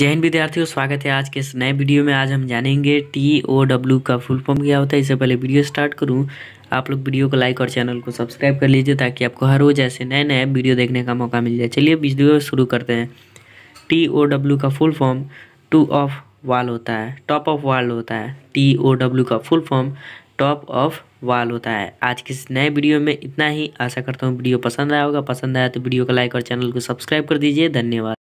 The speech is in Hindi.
जय हिंद विद्यार्थियों स्वागत है आज के इस नए वीडियो में आज हम जानेंगे टी ओ डब्ल्यू का फुल फॉर्म क्या होता है इससे पहले वीडियो स्टार्ट करूं आप लोग वीडियो को लाइक और चैनल को सब्सक्राइब कर लीजिए ताकि आपको हर रोज़ ऐसे नए नए वीडियो देखने का मौका मिल जाए चलिए वीडियो शुरू करते हैं टी ओ डब्ल्यू का full form two of wall होता है टॉप ऑफ वाल होता है टी ओ डब्ल्यू का full form top of wall होता है आज के इस नए वीडियो में इतना ही आशा करता हूँ वीडियो पसंद आया होगा पसंद आया तो वीडियो को लाइक और चैनल को सब्सक्राइब कर दीजिए धन्यवाद